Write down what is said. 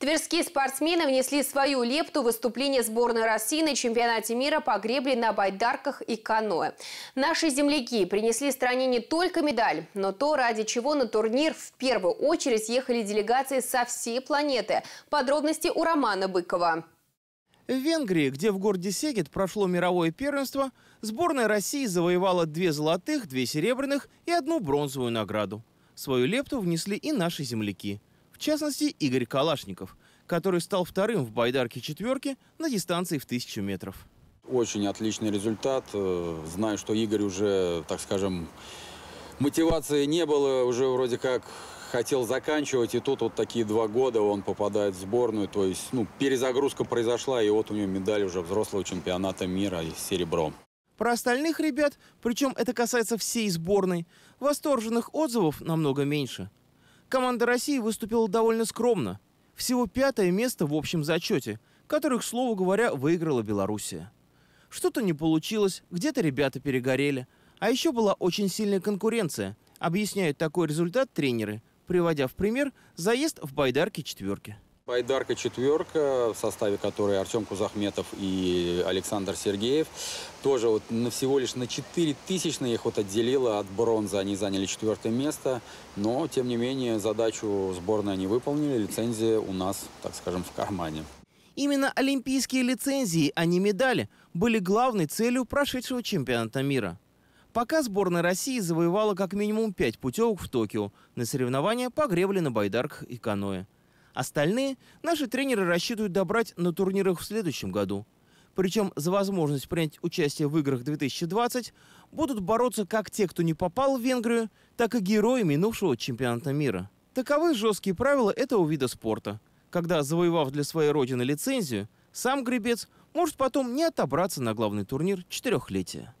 Тверские спортсмены внесли свою лепту в выступление сборной России на чемпионате мира по гребле на байдарках и каноэ. Наши земляки принесли стране не только медаль, но то, ради чего на турнир в первую очередь ехали делегации со всей планеты. Подробности у Романа Быкова. В Венгрии, где в городе Сегет прошло мировое первенство, сборная России завоевала две золотых, две серебряных и одну бронзовую награду. Свою лепту внесли и наши земляки – в частности, Игорь Калашников, который стал вторым в байдарке четверки на дистанции в тысячу метров. Очень отличный результат. Э, знаю, что Игорь уже, так скажем, мотивации не было, уже вроде как хотел заканчивать, и тут вот такие два года он попадает в сборную, то есть, ну, перезагрузка произошла, и вот у него медаль уже взрослого чемпионата мира и серебро. Про остальных ребят, причем это касается всей сборной, восторженных отзывов намного меньше – Команда России выступила довольно скромно. Всего пятое место в общем зачете, который, к слову говоря, выиграла Белоруссия. Что-то не получилось, где-то ребята перегорели. А еще была очень сильная конкуренция, объясняют такой результат тренеры, приводя в пример заезд в байдарке четверки. Байдарка четверка, в составе которой Артем Кузахметов и Александр Сергеев, тоже вот на всего лишь на 4 тысячно их вот отделило от бронзы. Они заняли четвертое место, но, тем не менее, задачу сборной они выполнили, лицензия у нас, так скажем, в кармане. Именно олимпийские лицензии, а не медали, были главной целью прошедшего чемпионата мира. Пока сборная России завоевала как минимум пять путевок в Токио на соревнования по гребле на байдарках и каноэ. Остальные наши тренеры рассчитывают добрать на турнирах в следующем году. Причем за возможность принять участие в играх 2020 будут бороться как те, кто не попал в Венгрию, так и герои минувшего чемпионата мира. Таковы жесткие правила этого вида спорта, когда, завоевав для своей родины лицензию, сам гребец может потом не отобраться на главный турнир четырехлетия.